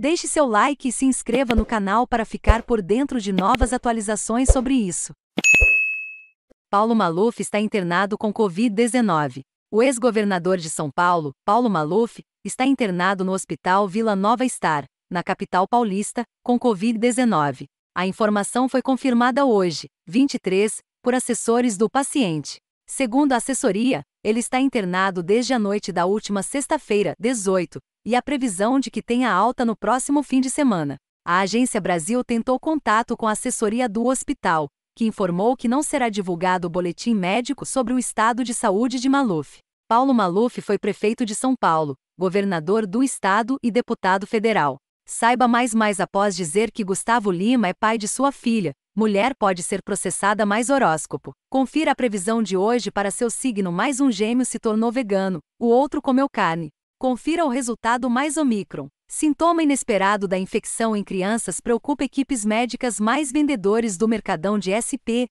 Deixe seu like e se inscreva no canal para ficar por dentro de novas atualizações sobre isso. Paulo Maluf está internado com Covid-19. O ex-governador de São Paulo, Paulo Maluf, está internado no Hospital Vila Nova Star, na capital paulista, com Covid-19. A informação foi confirmada hoje, 23, por assessores do paciente. Segundo a assessoria, ele está internado desde a noite da última sexta-feira, 18, e a previsão de que tenha alta no próximo fim de semana. A Agência Brasil tentou contato com a assessoria do hospital, que informou que não será divulgado o boletim médico sobre o estado de saúde de Maluf. Paulo Maluf foi prefeito de São Paulo, governador do estado e deputado federal. Saiba mais mais após dizer que Gustavo Lima é pai de sua filha, mulher pode ser processada mais horóscopo. Confira a previsão de hoje para seu signo. Mais um gêmeo se tornou vegano, o outro comeu carne. Confira o resultado mais Omicron. Sintoma inesperado da infecção em crianças preocupa equipes médicas mais vendedores do mercadão de SP,